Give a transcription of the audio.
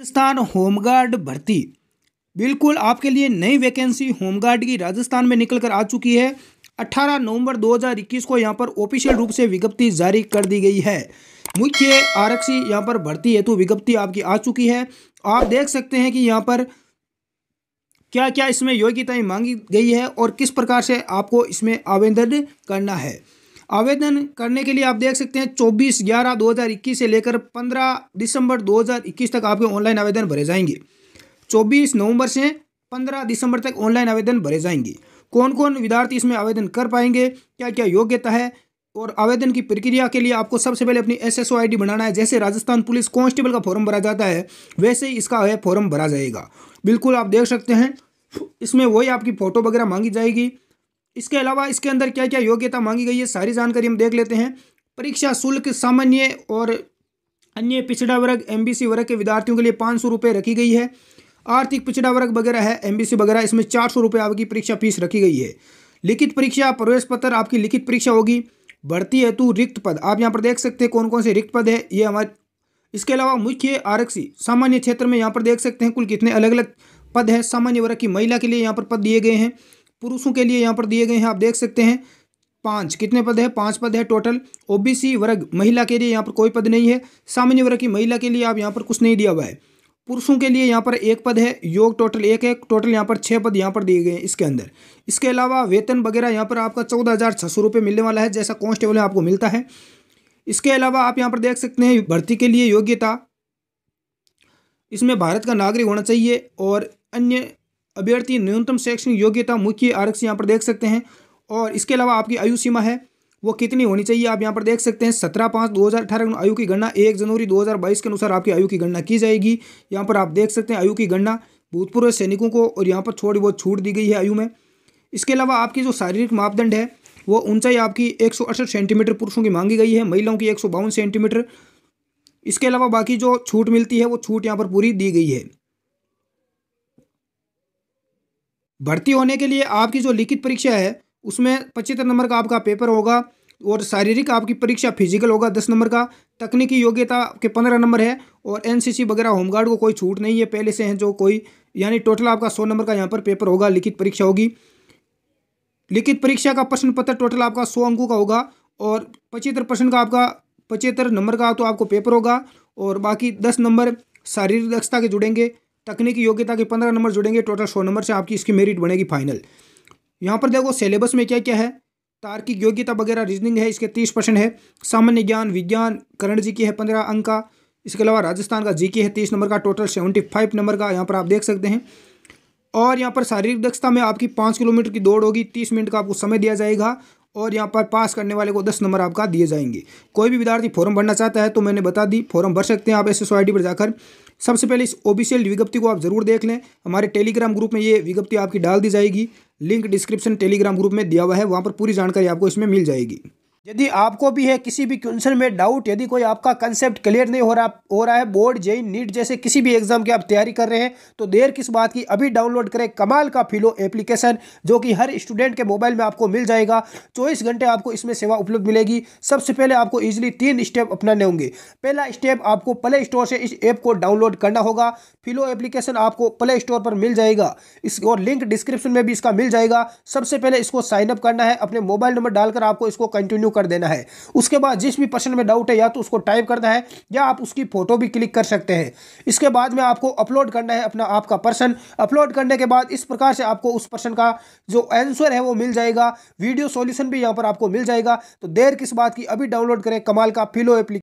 Rajasthan home guard भर्ती बिल्कुल आपके लिए नई वैकेंसी होमगार्ड की राजस्थान में निकल कर आ चुकी है 18 नवंबर 2021 को यहाँ पर ऑफिशियल रूप से विज्ञप्ति जारी कर दी गई है मुख्य आरक्षी यहाँ पर भर्ती हेतु विज्ञप्ति आपकी आ चुकी है आप देख सकते हैं कि यहाँ पर क्या क्या इसमें योग्यताएं मांगी गई है और किस प्रकार से आपको इसमें आवेदन करना है आवेदन करने के लिए आप देख सकते हैं चौबीस ग्यारह दो हज़ार इक्कीस से लेकर पंद्रह दिसंबर दो हज़ार इक्कीस तक आपके ऑनलाइन आवेदन भरे जाएंगे चौबीस नवंबर से पंद्रह दिसंबर तक ऑनलाइन आवेदन भरे जाएंगे कौन कौन विद्यार्थी इसमें आवेदन कर पाएंगे क्या क्या योग्यता है और आवेदन की प्रक्रिया के लिए आपको सबसे पहले अपनी एस एस बनाना है जैसे राजस्थान पुलिस कॉन्स्टेबल का फॉर्म भरा जाता है वैसे ही इसका फॉर्म भरा जाएगा बिल्कुल आप देख सकते हैं इसमें वही आपकी फ़ोटो वगैरह मांगी जाएगी इसके अलावा इसके अंदर क्या क्या योग्यता मांगी गई है सारी जानकारी हम देख लेते हैं परीक्षा शुल्क सामान्य और अन्य पिछड़ा वर्ग एमबीसी वर्ग के विद्यार्थियों के लिए पाँच सौ रुपये रखी गई है आर्थिक पिछड़ा वर्ग वगैरह है एमबीसी वगैरह इसमें चार सौ रुपये आपकी परीक्षा फीस रखी गई है लिखित परीक्षा प्रवेश पत्र आपकी लिखित परीक्षा होगी भर्ती हेतु रिक्त पद आप यहाँ पर देख सकते हैं कौन कौन से रिक्त पद है ये हमारे इसके अलावा मुख्य आरक्षी सामान्य क्षेत्र में यहाँ पर देख सकते हैं कुल कितने अलग अलग पद हैं सामान्य वर्ग की महिला के लिए यहाँ पर पद दिए गए हैं पुरुषों के लिए यहाँ पर दिए गए हैं आप देख सकते हैं पाँच कितने पद हैं पाँच पद है टोटल ओबीसी वर्ग महिला के लिए यहाँ पर कोई पद नहीं है सामान्य वर्ग की महिला के लिए आप यहाँ पर कुछ नहीं दिया हुआ है पुरुषों के लिए यहाँ पर एक पद है योग टोटल एक है टोटल यहाँ पर छः पद यहाँ पर दिए गए हैं इसके अंदर इसके अलावा वेतन वगैरह यहाँ पर आपका चौदह हज़ार छः सौ रुपये मिलने वाला है जैसा कॉन्स्टेबल आपको मिलता है इसके अलावा आप यहाँ पर देख सकते हैं भर्ती के लिए योग्यता इसमें भारत का नागरिक होना चाहिए और अन्य अभ्यर्थी न्यूनतम शैक्षणिक योग्यता मुख्य आरक्षण यहाँ पर देख सकते हैं और इसके अलावा आपकी आयु सीमा है वो कितनी होनी चाहिए आप यहाँ पर देख सकते हैं सत्रह पाँच दो हज़ार अठारह आयु की गणना एक जनवरी दो हज़ार बाईस के अनुसार आपकी आयु की गणना की जाएगी यहाँ पर आप देख सकते हैं आयु की गणना भूतपूर्व सैनिकों को और यहाँ पर थोड़ी बहुत छूट दी गई है आयु में इसके अलावा आपकी जो शारीरिक मापदंड है वो ऊंचाई आपकी एक सेंटीमीटर पुरुषों की मांगी गई है महिलाओं की एक सेंटीमीटर इसके अलावा बाकी जो छूट मिलती है वो छूट यहाँ पर पूरी दी गई है भर्ती होने के लिए आपकी जो लिखित परीक्षा है उसमें पचहत्तर नंबर का आपका पेपर होगा और शारीरिक आपकी परीक्षा फिजिकल होगा दस नंबर का तकनीकी योग्यता के पंद्रह नंबर है और एनसीसी वगैरह होमगार्ड को कोई छूट नहीं है पहले से हैं जो कोई यानी टोटल आपका सौ नंबर का यहाँ पर पेपर होगा लिखित परीक्षा होगी लिखित परीक्षा का प्रश्न पत्र टोटल आपका सौ अंकों का होगा और पचहत्तर परसेंट का आपका पचहत्तर नंबर का तो आपको पेपर होगा और बाकी दस नंबर शारीरिक दक्षता के जुड़ेंगे तकनीकी योग्यता के पंद्रह नंबर जुड़ेंगे टोटल सौ नंबर से आपकी इसकी मेरिट बनेगी फाइनल यहाँ पर देखो सिलेबस में क्या क्या है तार्किक योग्यता वगैरह रीजनिंग है इसके तीस परसेंट है सामान्य ज्ञान विज्ञान करण जी की है पंद्रह अंक का इसके अलावा राजस्थान का जी के है तीस नंबर का टोटल सेवेंटी फाइव नंबर का यहाँ पर आप देख सकते हैं और यहाँ पर शारीरिक दक्षता में आपकी पाँच किलोमीटर की दौड़ होगी तीस मिनट का आपको समय दिया जाएगा और यहाँ पर पास करने वाले को दस नंबर आपका दिए जाएंगे कोई भी विद्यार्थी फॉर्म भरना चाहता है तो मैंने बता दी फॉर्म भर सकते हैं आप एस एस पर जाकर सबसे पहले इस ओबीसीएल विज्ञप्ति को आप जरूर देख लें हमारे टेलीग्राम ग्रुप में ये विज्ञप्ति आपकी डाल दी जाएगी लिंक डिस्क्रिप्शन टेलीग्राम ग्रुप में दिया हुआ है वहाँ पर पूरी जानकारी आपको इसमें मिल जाएगी यदि आपको भी है किसी भी क्वेश्चन में डाउट यदि कोई आपका कंसेप्ट क्लियर नहीं हो रहा हो रहा है बोर्ड जेई नीट जैसे किसी भी एग्जाम की आप तैयारी कर रहे हैं तो देर किस बात की अभी डाउनलोड करें कमाल का फिलो एप्लीकेशन जो कि हर स्टूडेंट के मोबाइल में आपको मिल जाएगा चौबीस घंटे आपको इसमें सेवा उपलब्ध मिलेगी सबसे पहले आपको ईजिली तीन स्टेप अपनाने होंगे पहला स्टेप आपको प्ले स्टोर से इस ऐप को डाउनलोड करना होगा फिलो एप्लीकेशन आपको प्ले स्टोर पर मिल जाएगा इस और लिंक डिस्क्रिप्शन में भी इसका मिल जाएगा सबसे पहले इसको साइनअप करना है अपने मोबाइल नंबर डालकर आपको इसको कंटिन्यू कंटिन्यू कर देना है उसके बाद जिस भी पर्सन में डाउट है या तो उसको टाइप करना है या आप उसकी फ़ोटो भी क्लिक कर सकते हैं इसके बाद में आपको अपलोड करना है अपना आपका पर्सन अपलोड करने के बाद इस प्रकार से आपको उस पर्सन का जो आंसर है वो मिल जाएगा वीडियो सोल्यूशन भी यहाँ पर आपको मिल जाएगा तो देर किस बात की अभी डाउनलोड करें कमाल का फिलो एप्लीकेशन